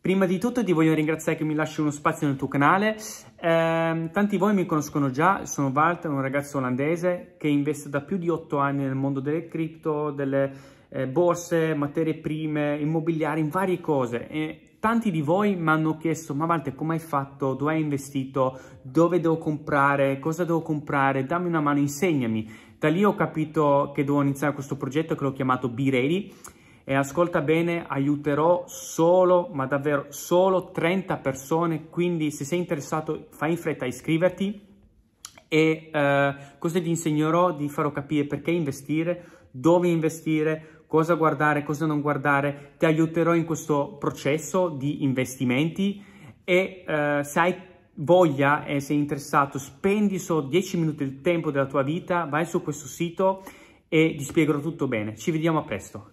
Prima di tutto ti voglio ringraziare che mi lasci uno spazio nel tuo canale. Eh, tanti di voi mi conoscono già, sono Walter, un ragazzo olandese che investe da più di 8 anni nel mondo delle cripto, delle eh, borse, materie prime, immobiliari, in varie cose. E tanti di voi mi hanno chiesto, ma Walter come hai fatto, dove hai investito, dove devo comprare, cosa devo comprare, dammi una mano, insegnami. Da lì ho capito che devo iniziare questo progetto che l'ho chiamato Be Ready e ascolta bene, aiuterò solo, ma davvero solo 30 persone, quindi se sei interessato fai in fretta a iscriverti e eh, cosa ti insegnerò ti farò capire perché investire, dove investire, cosa guardare, cosa non guardare, ti aiuterò in questo processo di investimenti e eh, se hai voglia e sei interessato spendi solo 10 minuti del tempo della tua vita, vai su questo sito e ti spiegherò tutto bene. Ci vediamo a presto.